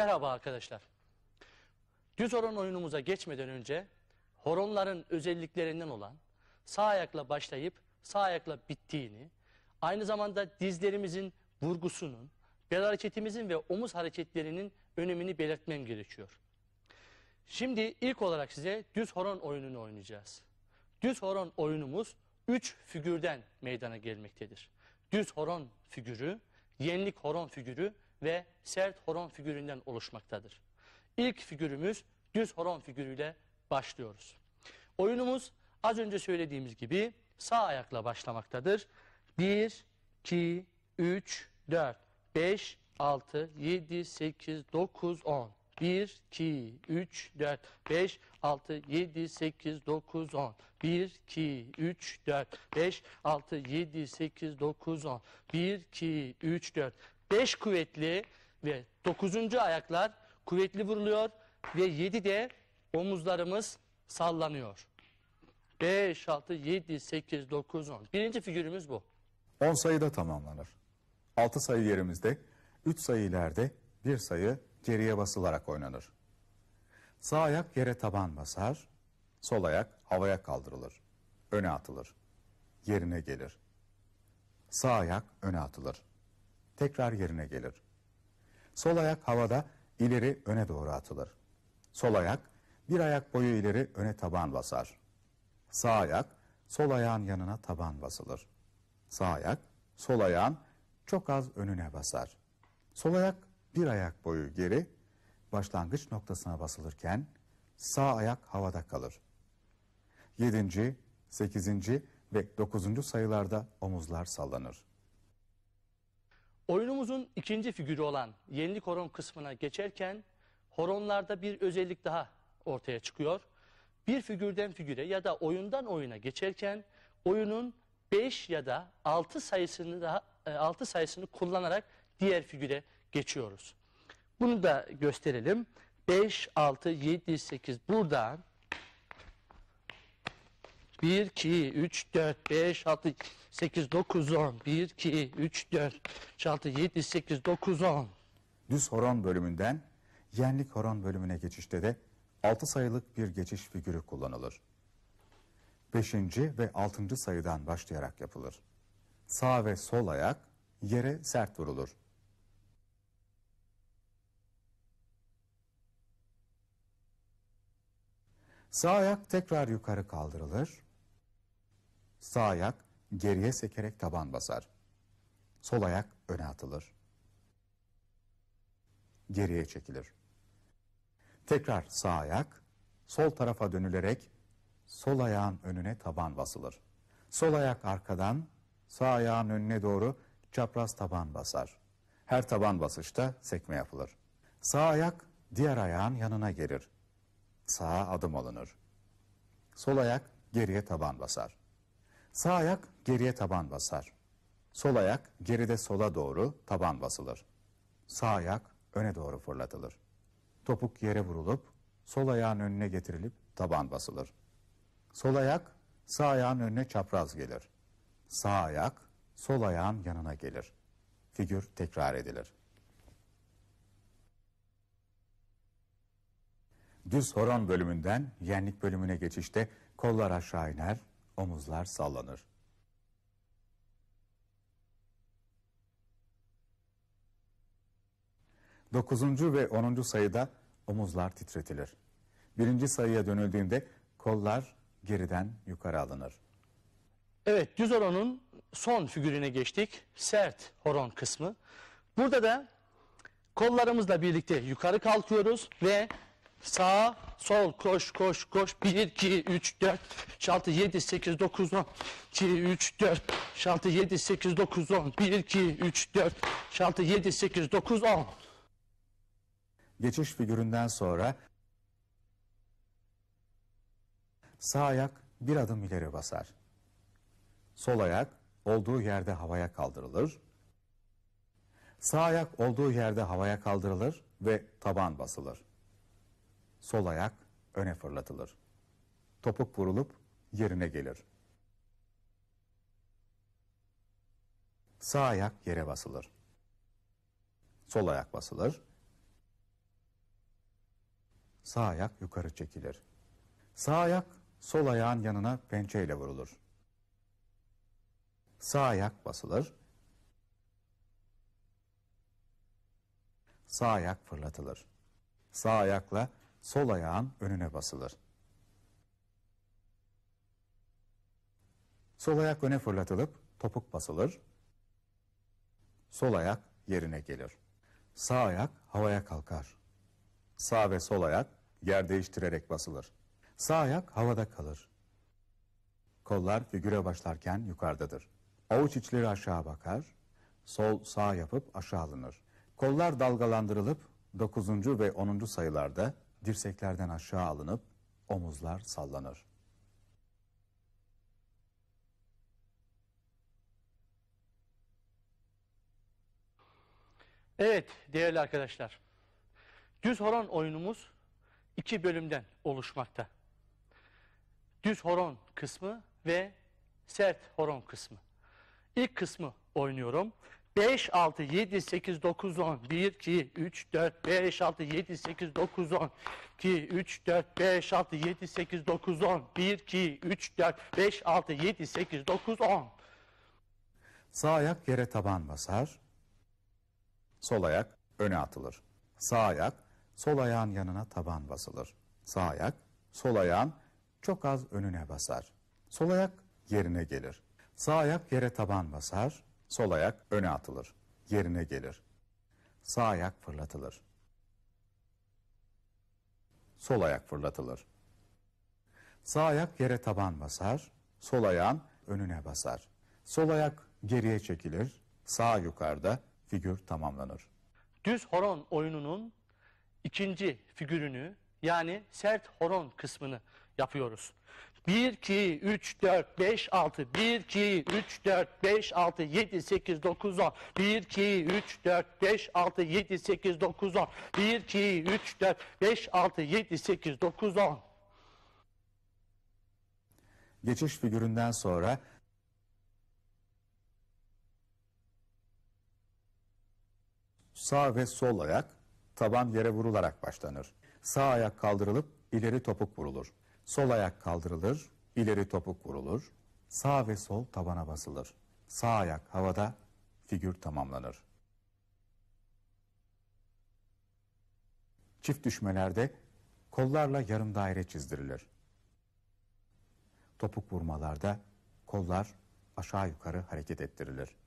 Merhaba arkadaşlar. Düz horon oyunumuza geçmeden önce horonların özelliklerinden olan sağ ayakla başlayıp sağ ayakla bittiğini, aynı zamanda dizlerimizin vurgusunun, bel hareketimizin ve omuz hareketlerinin önemini belirtmem gerekiyor. Şimdi ilk olarak size düz horon oyununu oynayacağız. Düz horon oyunumuz 3 figürden meydana gelmektedir. Düz horon figürü, yenlik horon figürü ve sert horon figüründen oluşmaktadır. İlk figürümüz düz horon figürüyle başlıyoruz. Oyunumuz az önce söylediğimiz gibi sağ ayakla başlamaktadır. 1, 2, 3, 4, 5, 6, 7, 8, 9, 10. 1, 2, 3, 4, 5, 6, 7, 8, 9, 10. 1, 2, 3, 4, 5, 6, 7, 8, 9, 10. 1, 2, 3, 4, 5 kuvvetli ve 9. ayaklar kuvvetli vuruluyor ve 7 de omuzlarımız sallanıyor. 5, 6, 7, 8, 9, 10. Birinci figürümüz bu. 10 sayıda tamamlanır. 6 sayı yerimizde, 3 sayı ileride, 1 sayı geriye basılarak oynanır. Sağ ayak yere taban basar, sol ayak havaya kaldırılır, öne atılır, yerine gelir. Sağ ayak öne atılır tekrar yerine gelir. Sol ayak havada ileri öne doğru atılır. Sol ayak bir ayak boyu ileri öne taban basar. Sağ ayak sol ayağın yanına taban basılır. Sağ ayak sol ayağın çok az önüne basar. Sol ayak bir ayak boyu geri başlangıç noktasına basılırken sağ ayak havada kalır. 7. 8. ve 9. sayılarda omuzlar sallanır. Oyunumuzun ikinci figürü olan yenilik horon kısmına geçerken horonlarda bir özellik daha ortaya çıkıyor. Bir figürden figüre ya da oyundan oyuna geçerken oyunun 5 ya da 6 sayısını daha 6 e, sayısını kullanarak diğer figüre geçiyoruz. Bunu da gösterelim. 5 6 7 8 buradan 1 2 3 4 5 6 8, 9, 10, 1, 2, 3, 4, 5, 6, 7, 8, 9, 10. Düz horon bölümünden yenlik horon bölümüne geçişte de 6 sayılık bir geçiş figürü kullanılır. 5. ve 6. sayıdan başlayarak yapılır. Sağ ve sol ayak yere sert vurulur. Sağ ayak tekrar yukarı kaldırılır. Sağ ayak geriye sekerek taban basar. Sol ayak öne atılır. Geriye çekilir. Tekrar sağ ayak sol tarafa dönülerek sol ayağın önüne taban basılır. Sol ayak arkadan sağ ayağın önüne doğru çapraz taban basar. Her taban basışta sekme yapılır. Sağ ayak diğer ayağın yanına gelir. Sağa adım alınır. Sol ayak geriye taban basar. Sağ ayak geriye taban basar. Sol ayak geride sola doğru taban basılır. Sağ ayak öne doğru fırlatılır. Topuk yere vurulup sol ayağın önüne getirilip taban basılır. Sol ayak sağ ayağın önüne çapraz gelir. Sağ ayak sol ayağın yanına gelir. Figür tekrar edilir. Düz horon bölümünden yenlik bölümüne geçişte kollar aşağı iner, omuzlar sallanır. Dokuzuncu ve onuncu sayıda omuzlar titretilir. Birinci sayıya dönüldüğünde kollar geriden yukarı alınır. Evet düz oronun son figürüne geçtik. Sert horon kısmı. Burada da kollarımızla birlikte yukarı kalkıyoruz ve sağ, sol, koş, koş, koş. 1, 2, 3, 4, 6, 7, 8, 9, 10. 2, 3, 4, 6, 7, 8, 9, 10. 1, 2, 3, 4, 6, 7, 8, 9, 10. Geçiş figüründen sonra sağ ayak bir adım ileri basar. Sol ayak olduğu yerde havaya kaldırılır. Sağ ayak olduğu yerde havaya kaldırılır ve taban basılır sol ayak öne fırlatılır. Topuk vurulup yerine gelir. Sağ ayak yere basılır. Sol ayak basılır. Sağ ayak yukarı çekilir. Sağ ayak sol ayağın yanına pençeyle vurulur. Sağ ayak basılır. Sağ ayak fırlatılır. Sağ ayakla sol ayağın önüne basılır. Sol ayak öne fırlatılıp topuk basılır. Sol ayak yerine gelir. Sağ ayak havaya kalkar. Sağ ve sol ayak yer değiştirerek basılır. Sağ ayak havada kalır. Kollar figüre başlarken yukarıdadır. Avuç içleri aşağı bakar. Sol sağ yapıp aşağı alınır. Kollar dalgalandırılıp 9. ve 10. sayılarda dirseklerden aşağı alınıp omuzlar sallanır. Evet değerli arkadaşlar, düz horon oyunumuz iki bölümden oluşmakta. Düz horon kısmı ve sert horon kısmı. İlk kısmı oynuyorum. 5, 6, 7, 8, 9, 10, 1, 2, 3, 4, 5, 6, 7, 8, 9, 10, 2, 3, 4, 5, 6, 7, 8, 9, 10, 1, 2, 3, 4, 5, 6, 7, 8, 9, 10. Sağ ayak yere taban basar, sol ayak öne atılır. Sağ ayak sol ayağın yanına taban basılır. Sağ ayak sol ayağın çok az önüne basar. Sol ayak yerine gelir. Sağ ayak yere taban basar, Sol ayak öne atılır, yerine gelir. Sağ ayak fırlatılır. Sol ayak fırlatılır. Sağ ayak yere taban basar, sol ayağın önüne basar. Sol ayak geriye çekilir, sağ yukarıda figür tamamlanır. Düz horon oyununun ikinci figürünü yani sert horon kısmını yapıyoruz. 1, 2, 3, 4, 5, 6. 1, 2, 3, 4, 5, 6, 7, 8, 9, 10. 1, 2, 3, 4, 5, 6, 7, 8, 9, 10. 1, 2, 3, 4, 5, 6, 7, 8, 9, 10. Geçiş figüründen sonra sağ ve sol ayak taban yere vurularak başlanır. Sağ ayak kaldırılıp ileri topuk vurulur. Sol ayak kaldırılır, ileri topuk vurulur. Sağ ve sol tabana basılır. Sağ ayak havada, figür tamamlanır. Çift düşmelerde kollarla yarım daire çizdirilir. Topuk vurmalarda kollar aşağı yukarı hareket ettirilir.